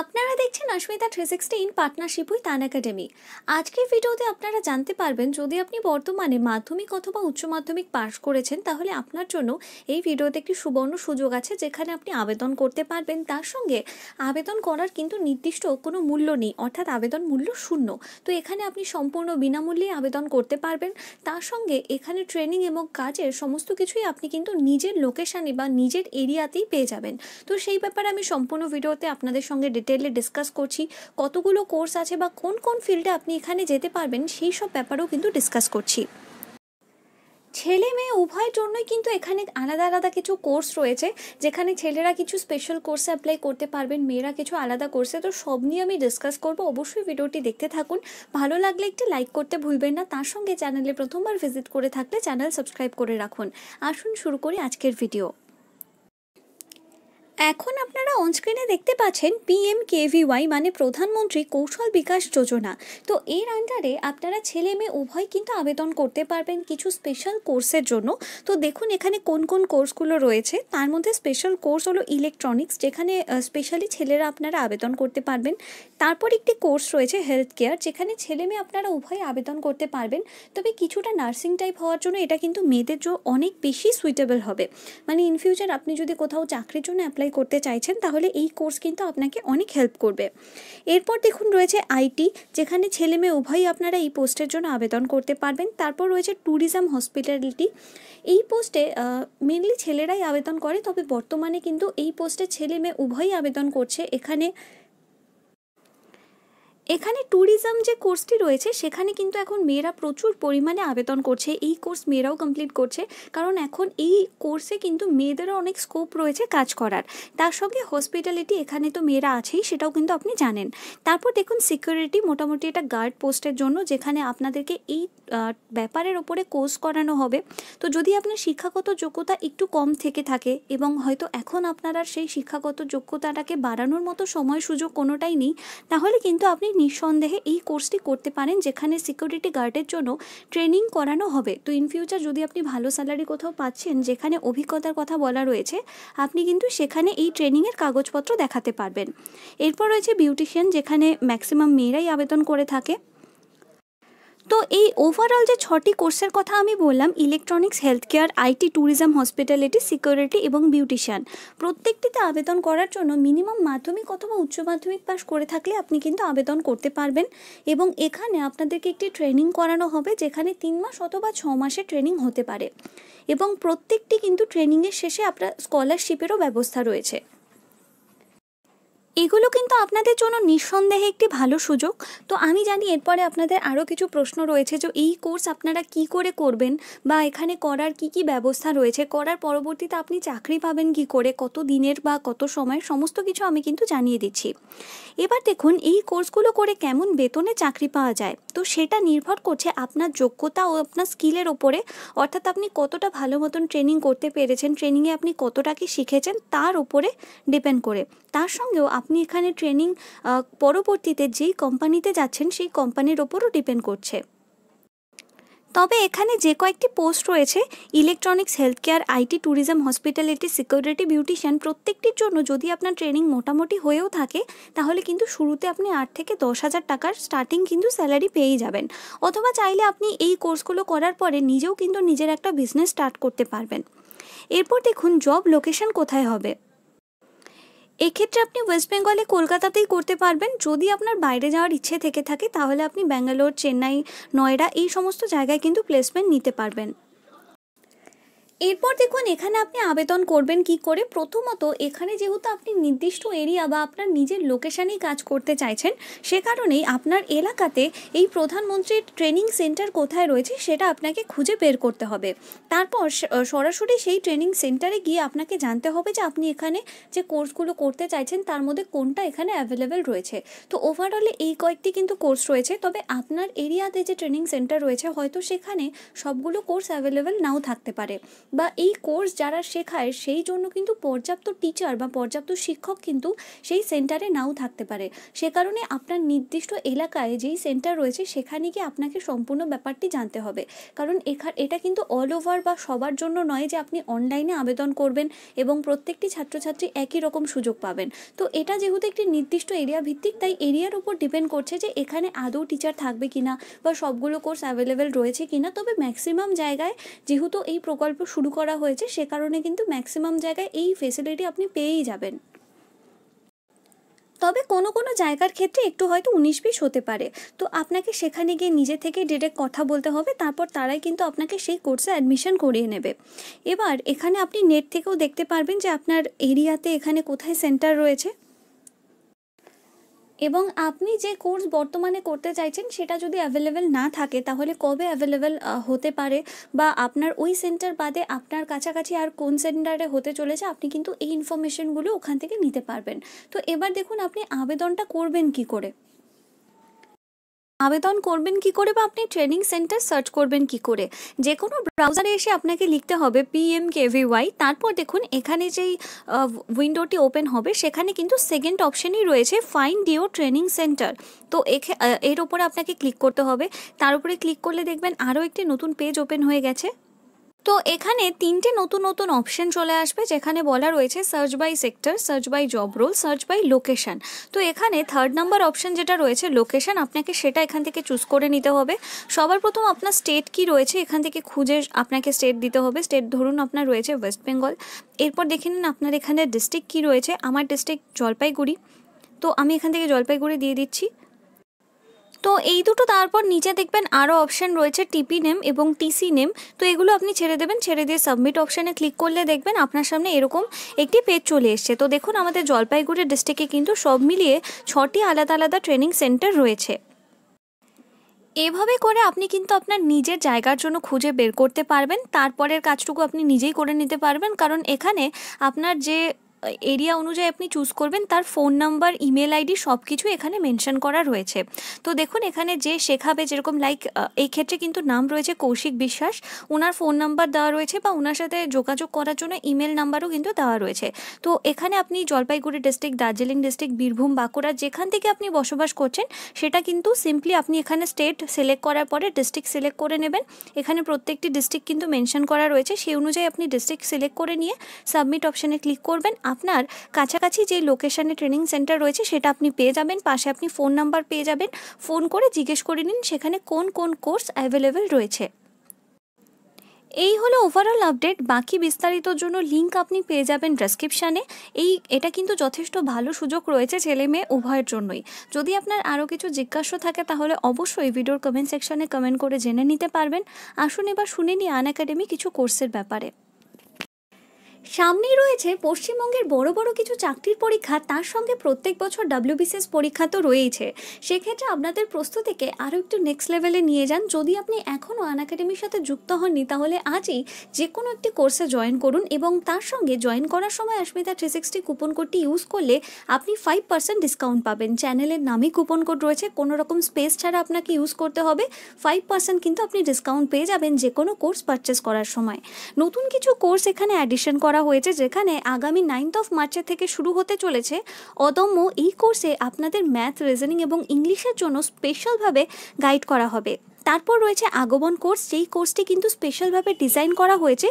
আপনারা দেখছেন Asmita three sixty in partnership with Unacademy আজকের ভিডিওতে আপনারা জানতে পারবেন যদি আপনি বর্তমানে মাধ্যমিক অথবা উচ্চ মাধ্যমিক পাশ করেছেন তাহলে আপনার জন্য এই ভিডিওতে একটি সুবর্ণ সুযোগ আছে যেখানে আপনি আবেদন করতে পারবেন তার সঙ্গে আবেদন করার কিন্তু নির্দিষ্ট কোনো মূল্য নেই অর্থাৎ আবেদন মূল্য শূন্য তো এখানে আপনি সম্পূর্ণ বিনামূল্যে আবেদন করতে পারবেন তার সঙ্গে এখানে ট্রেনিং এবং কাজের সমস্ত কিছুই আপনি কিন্তু নিজের লোকেশানে বা নিজের এরিয়াতেই পেয়ে যাবেন তো সেই ব্যাপারে আমি সম্পূর্ণ ভিডিওতে আপনাদের সঙ্গে ডিটেলে ডিসকাস করছি কতগুলো কোর্স আছে বা কোন কোন ফিল্ডে আপনি এখানে যেতে পারবেন সেই সব ব্যাপারেও কিন্তু ডিসকাস করছি ছেলে মেয়ে উভয়ের জন্যই কিন্তু এখানে আলাদা আলাদা কিছু কোর্স রয়েছে যেখানে ছেলেরা কিছু স্পেশাল কোর্সে অ্যাপ্লাই করতে পারবেন মেয়েরা কিছু আলাদা কোর্সে তো সব নিয়ে আমি ডিসকাস করবো অবশ্যই ভিডিওটি দেখতে থাকুন ভালো লাগলে একটি লাইক করতে ভুলবেন না তার সঙ্গে চ্যানেলে প্রথমবার ভিজিট করে থাকলে চ্যানেল সাবস্ক্রাইব করে রাখুন আসুন শুরু করি আজকের ভিডিও এখন আপনারা অনস্ক্রিনে দেখতে পাচ্ছেন পিএম কেভিওয়াই মানে প্রধানমন্ত্রী কৌশল বিকাশ যোজনা তো এর আন্ডারে আপনারা ছেলে মেয়ে উভয় কিন্তু আবেদন করতে পারবেন কিছু স্পেশাল কোর্সের জন্য তো দেখুন এখানে কোন কোন কোর্সগুলো রয়েছে তার মধ্যে স্পেশাল কোর্স হলো ইলেকট্রনিক্স যেখানে স্পেশালি ছেলেরা আপনারা আবেদন করতে পারবেন তারপর একটি কোর্স রয়েছে হেলথ কেয়ার যেখানে ছেলে মেয়ে আপনারা উভয় আবেদন করতে পারবেন তবে কিছুটা নার্সিং টাইপ হওয়ার জন্য এটা কিন্তু মেয়েদের জন্য অনেক বেশি সুইটেবল হবে মানে ইন ফিউচার আপনি যদি কোথাও চাকরির জন্য অ্যাপ্লাই অ্যাপ্লাই করতে চাইছেন তাহলে এই কোর্স কিন্তু আপনাকে অনেক হেল্প করবে এরপর দেখুন রয়েছে আইটি যেখানে ছেলে মেয়ে উভয়ই আপনারা এই পোস্টের জন্য আবেদন করতে পারবেন তারপর রয়েছে ট্যুরিজম হসপিটালিটি এই পোস্টে মেনলি ছেলেরাই আবেদন করে তবে বর্তমানে কিন্তু এই পোস্টে ছেলে মেয়ে উভয়ই আবেদন করছে এখানে এখানে ট্যুরিজম যে কোর্সটি রয়েছে সেখানে কিন্তু এখন মেয়েরা প্রচুর পরিমাণে আবেদন করছে এই কোর্স মেয়েরাও কমপ্লিট করছে কারণ এখন এই কোর্সে কিন্তু মেয়েদেরও অনেক স্কোপ রয়েছে কাজ করার তার সঙ্গে হসপিটালিটি এখানে তো মেয়েরা আছেই সেটাও কিন্তু আপনি জানেন তারপর দেখুন সিকিউরিটি মোটামুটি এটা গার্ড পোস্টের জন্য যেখানে আপনাদেরকে এই ব্যাপারের ওপরে কোর্স করানো হবে তো যদি আপনার শিক্ষাগত যোগ্যতা একটু কম থেকে থাকে এবং হয়তো এখন আপনারা সেই শিক্ষাগত যোগ্যতাটাকে বাড়ানোর মতো সময় সুযোগ কোনোটাই নেই তাহলে কিন্তু আপনি নিঃসন্দেহে এই কোর্সটি করতে পারেন যেখানে সিকিউরিটি গার্ডের জন্য ট্রেনিং করানো হবে তো ইন ফিউচার যদি আপনি ভালো স্যালারি কোথাও পাচ্ছেন যেখানে অভিজ্ঞতার কথা বলা রয়েছে আপনি কিন্তু সেখানে এই ট্রেনিংয়ের কাগজপত্র দেখাতে পারবেন এরপর রয়েছে বিউটিশিয়ান যেখানে ম্যাক্সিমাম মেয়েরাই আবেদন করে থাকে তো এই ওভারঅল যে ছটি কোর্সের কথা আমি বললাম electronics health care IT tourism hospitality security এবং বিউটিশিয়ান প্রত্যেকটিতে আবেদন করার জন্য মিনিমাম মাধ্যমিক অথবা উচ্চ মাধ্যমিক পাস করে থাকলে আপনি কিন্তু আবেদন করতে পারবেন এবং এখানে আপনাদেরকে একটি ট্রেনিং করানো হবে যেখানে তিন মাস অথবা ছ মাসের ট্রেনিং হতে পারে এবং প্রত্যেকটি কিন্তু ট্রেনিংয়ের শেষে আপনার স্কলারশিপেরও ব্যবস্থা রয়েছে এগুলো কিন্তু আপনাদের জন্য নিঃসন্দেহে একটি ভালো সুযোগ তো আমি জানি এরপরে আপনাদের আরও কিছু প্রশ্ন রয়েছে যে এই কোর্স আপনারা কি করে করবেন বা এখানে করার কি কি ব্যবস্থা রয়েছে করার পরবর্তীতে আপনি চাকরি পাবেন কি করে কত দিনের বা কত সময় সমস্ত কিছু আমি কিন্তু জানিয়ে দিচ্ছি এবার দেখুন এই কোর্সগুলো করে কেমন বেতনে চাকরি পাওয়া যায় তো সেটা নির্ভর করছে আপনার যোগ্যতা ও আপনার স্কিলের ওপরে অর্থাৎ আপনি কতটা ভালো মতন ট্রেনিং করতে পেরেছেন ট্রেনিংয়ে আপনি কতটা কি শিখেছেন তার ওপরে ডিপেন্ড করে তার সঙ্গেও আপনি এখানে ট্রেনিং পরবর্তীতে যেই কোম্পানিতে যাচ্ছেন সেই কোম্পানির ওপরও ডিপেন্ড করছে তবে এখানে যে কয়েকটি পোস্ট রয়েছে electronics health care IT tourism hospitality security beautician প্রত্যেকটির জন্য যদি আপনার ট্রেনিং মোটামুটি হয়েও থাকে তাহলে কিন্তু শুরুতে আপনি আট থেকে দশ হাজার টাকার স্টার্টিং কিন্তু স্যালারি পেয়েই যাবেন অথবা চাইলে আপনি এই কোর্সগুলো করার পরে নিজেও কিন্তু নিজের একটা বিজনেস স্টার্ট করতে পারবেন এরপর দেখুন জব লোকেশন কোথায় হবে এক্ষেত্রে আপনি ওয়েস্ট বেঙ্গলে কলকাতাতেই করতে পারবেন যদি আপনার বাইরে যাওয়ার ইচ্ছে থেকে থাকে তাহলে আপনি ব্যাঙ্গালোর চেন্নাই নয়ডা এই সমস্ত জায়গায় কিন্তু প্লেসমেন্ট নিতে পারবেন এরপর দেখুন এখানে আপনি আবেদন করবেন কি করে প্রথমত এখানে যেহেতু আপনি নির্দিষ্ট এরিয়া বা আপনার নিজের লোকেশানেই কাজ করতে চাইছেন সে কারণেই আপনার এলাকাতে এই প্রধানমন্ত্রীর ট্রেনিং সেন্টার কোথায় রয়েছে সেটা আপনাকে খুঁজে বের করতে হবে তারপর সরাসরি সেই ট্রেনিং সেন্টারে গিয়ে আপনাকে জানতে হবে যে আপনি এখানে যে কোর্সগুলো করতে চাইছেন তার মধ্যে কোনটা এখানে অ্যাভেলেবেল রয়েছে তো ওভারঅলে এই কয়েকটি কিন্তু কোর্স রয়েছে তবে আপনার এরিয়াতে যে ট্রেনিং সেন্টার রয়েছে হয়তো সেখানে সবগুলো কোর্স অ্যাভেলেবেল নাও থাকতে পারে বা এই কোর্স যারা শেখায় সেই জন্য কিন্তু পর্যাপ্ত টিচার বা পর্যাপ্ত শিক্ষক কিন্তু সেই সেন্টারে নাও থাকতে পারে সে কারণে আপনার নির্দিষ্ট এলাকায় যেই সেন্টার রয়েছে সেখানে গিয়ে আপনাকে সম্পূর্ণ ব্যাপারটি জানতে হবে কারণ এখা এটা কিন্তু অল ওভার বা সবার জন্য নয় যে আপনি অনলাইনে আবেদন করবেন এবং প্রত্যেকটি ছাত্রছাত্রী একই রকম সুযোগ পাবেন তো এটা যেহেতু একটি নির্দিষ্ট এরিয়া ভিত্তিক তাই এরিয়ার উপর ডিপেন্ড করছে যে এখানে আদৌ টিচার থাকবে কিনা বা সবগুলো কোর্স অ্যাভেলেবেল রয়েছে কিনা তবে ম্যাক্সিমাম জায়গায় যেহেতু এই প্রকল্প শুরু করা হয়েছে সে কারণে কিন্তু ম্যাক্সিমাম জায়গায় এই ফেসিলিটি আপনি পেয়েই যাবেন তবে কোনো কোনো জায়গার ক্ষেত্রে একটু হয়তো উনিশ বিশ হতে পারে তো আপনাকে সেখানে গিয়ে নিজে থেকে ডিরেক্ট কথা বলতে হবে তারপর তারাই কিন্তু আপনাকে সেই কোর্সে অ্যাডমিশন করিয়ে নেবে এবার এখানে আপনি নেট থেকেও দেখতে পারবেন যে আপনার এরিয়াতে এখানে কোথায় সেন্টার রয়েছে এবং আপনি যে কোর্স বর্তমানে করতে চাইছেন সেটা যদি অ্যাভেলেবেল না থাকে তাহলে কবে অ্যাভেলেবেল হতে পারে বা আপনার ওই সেন্টার বাদে আপনার কাছাকাছি আর কোন সেন্টারে হতে চলেছে আপনি কিন্তু এই ইনফরমেশনগুলো ওখান থেকে নিতে পারবেন তো এবার দেখুন আপনি আবেদনটা করবেন কি করে আবেদন করবেন কি করে বা আপনি ট্রেনিং সেন্টার সার্চ করবেন কি করে যে কোনো ব্রাউজারে এসে আপনাকে লিখতে হবে পি পিএমকেভিওয়াই তারপর দেখুন এখানে যেই উইন্ডোটি ওপেন হবে সেখানে কিন্তু সেকেন্ড অপশানই রয়েছে ফাইন ডিও ট্রেনিং সেন্টার তো এর ওপরে আপনাকে ক্লিক করতে হবে তার উপরে ক্লিক করলে দেখবেন আরও একটি নতুন পেজ ওপেন হয়ে গেছে তো এখানে তিনটে নতুন নতুন অপশন চলে আসবে যেখানে বলা রয়েছে search by sector search by job role search by location তো এখানে থার্ড নাম্বার অপশন যেটা রয়েছে লোকেশান আপনাকে সেটা এখান থেকে চুজ করে নিতে হবে সবার প্রথম আপনার স্টেট কি রয়েছে এখান থেকে খুঁজে আপনাকে স্টেট দিতে হবে স্টেট ধরুন আপনার রয়েছে ওয়েস্ট বেঙ্গল এরপর দেখে নিন আপনার এখানে ডিস্ট্রিক্ট কী রয়েছে আমার ডিস্ট্রিক্ট জলপাইগুড়ি তো আমি এখান থেকে জলপাইগুড়ি দিয়ে দিচ্ছি তো এই দুটো তারপর নিচে দেখবেন আরও অপশান রয়েছে টিপি নেম এবং টিসি নেম তো এগুলো আপনি ছেড়ে দেবেন ছেড়ে দিয়ে সাবমিট অপশানে ক্লিক করলে দেখবেন আপনার সামনে এরকম একটি পেজ চলে এসছে তো দেখুন আমাদের জলপাইগুড়ি ডিস্ট্রিক্টে কিন্তু সব মিলিয়ে ছটি আলাদা আলাদা ট্রেনিং সেন্টার রয়েছে এভাবে করে আপনি কিন্তু আপনার নিজের জায়গার জন্য খুঁজে বের করতে পারবেন তারপরের কাজটুকু আপনি নিজেই করে নিতে পারবেন কারণ এখানে আপনার যে এরিয়া অনুযায়ী আপনি চুজ করবেন তার ফোন নাম্বার ইমেল আইডি সব কিছু এখানে মেনশন করা রয়েছে তো দেখুন এখানে যে শেখাবে যেরকম লাইক এই ক্ষেত্রে কিন্তু নাম রয়েছে কৌশিক বিশ্বাস ওনার ফোন নাম্বার দেওয়া রয়েছে বা ওনার সাথে যোগাযোগ করার জন্য ইমেল নাম্বারও কিন্তু দেওয়া রয়েছে তো এখানে আপনি জলপাইগুড়ি ডিস্ট্রিক্ট দার্জিলিং ডিস্ট্রিক্ট বীরভূম বাঁকুড়া যেখান থেকে আপনি বসবাস করছেন সেটা কিন্তু সিম্পলি আপনি এখানে স্টেট সিলেক্ট করার পরে ডিস্ট্রিক্ট সিলেক্ট করে নেবেন এখানে প্রত্যেকটি ডিস্ট্রিক্ট কিন্তু মেনশন করা রয়েছে সেই অনুযায়ী আপনি ডিস্ট্রিক্ট সিলেক্ট করে নিয়ে সাবমিট অপশানে ক্লিক করবেন আপনার কাছাকাছি যে লোকেশানে ট্রেনিং সেন্টার রয়েছে সেটা আপনি পেয়ে যাবেন পাশে আপনি ফোন নাম্বার পেয়ে যাবেন ফোন করে জিজ্ঞেস করে নিন সেখানে কোন কোন কোর্স অ্যাভেলেবেল রয়েছে এই হলো ওভারঅল আপডেট বাকি বিস্তারিত জন্য লিঙ্ক আপনি পেয়ে যাবেন ডেসক্রিপশানে এই এটা কিন্তু যথেষ্ট ভালো সুযোগ রয়েছে ছেলে মেয়ে উভয়ের জন্যই যদি আপনার আরও কিছু জিজ্ঞাসা থাকে তাহলে অবশ্যই ভিডিওর কমেন্ট সেকশানে কমেন্ট করে জেনে নিতে পারবেন আসুন এবার শুনে নিই আন একাডেমি কিছু কোর্সের ব্যাপারে সামনেই রয়েছে পশ্চিমবঙ্গের বড় বড় কিছু চাকরির পরীক্ষা তার সঙ্গে প্রত্যেক বছর ডাব্লিউবিসিএস পরীক্ষা তো রয়েইছে সেক্ষেত্রে আপনাদের প্রস্তুতিকে আরও একটু নেক্সট লেভেলে নিয়ে যান যদি আপনি এখনও আন একাডেমির সাথে যুক্ত হননি তাহলে আজই যে কোনো একটি কোর্সে জয়েন করুন এবং তার সঙ্গে জয়েন করার সময় আসমিতা থ্রি সিক্সটি কুপন কোডটি ইউজ করলে আপনি ফাইভ পার্সেন্ট ডিসকাউন্ট পাবেন চ্যানেলের নামই কুপন কোড রয়েছে কোনো রকম স্পেস ছাড়া আপনাকে ইউজ করতে হবে ফাইভ পার্সেন্ট কিন্তু আপনি ডিসকাউন্ট পেয়ে যাবেন যে কোনো কোর্স পারচেস করার সময় নতুন কিছু কোর্স এখানে অ্যাডিশন করা করা হয়েছে যেখানে আগামী নাইন্থ অফ মার্চের থেকে শুরু হতে চলেছে অদম্য এই কোর্সে আপনাদের ম্যাথ রিজনিং এবং ইংলিশের জন্য স্পেশালভাবে গাইড করা হবে তারপর রয়েছে আগমন কোর্স যেই কোর্সটি কিন্তু স্পেশালভাবে ডিজাইন করা হয়েছে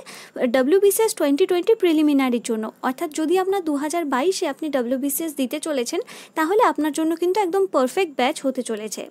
ডব্লিউবিসিএস টোয়েন্টি টোয়েন্টি প্রিলিমিনারির জন্য অর্থাৎ যদি আপনার দু হাজার বাইশে আপনি বিসিএস দিতে চলেছেন তাহলে আপনার জন্য কিন্তু একদম পারফেক্ট ব্যাচ হতে চলেছে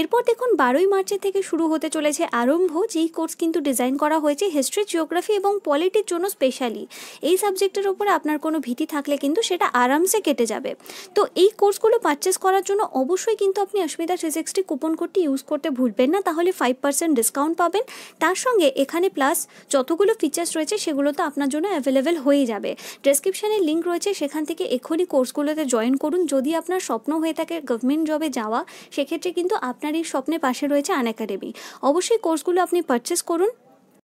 এরপর দেখুন বারোই মার্চের থেকে শুরু হতে চলেছে আরম্ভ যেই কোর্স কিন্তু ডিজাইন করা হয়েছে হিস্ট্রি জিওগ্রাফি এবং পলিটির জন্য স্পেশালি এই সাবজেক্টের ওপরে আপনার কোনো ভীতি থাকলে কিন্তু সেটা আরামসে কেটে যাবে তো এই কোর্সগুলো পারচেস করার জন্য অবশ্যই কিন্তু আপনি অস্মিতা থ্রি সিক্সটি কুপন কোডটি ইউজ করতে ভুলবেন না তাহলে তাহলে ফাইভ পার্সেন্ট ডিসকাউন্ট পাবেন তার সঙ্গে এখানে প্লাস যতগুলো ফিচার্স রয়েছে সেগুলো তো আপনার জন্য অ্যাভেলেবেল হয়ে যাবে ডেসক্রিপশানে লিঙ্ক রয়েছে সেখান থেকে এখনই কোর্সগুলোতে জয়েন করুন যদি আপনার স্বপ্ন হয়ে থাকে গভর্নমেন্ট জবে যাওয়া সেক্ষেত্রে কিন্তু আপনার এই স্বপ্নের পাশে রয়েছে আন অ্যাকাডেমি অবশ্যই কোর্সগুলো আপনি পারচেস করুন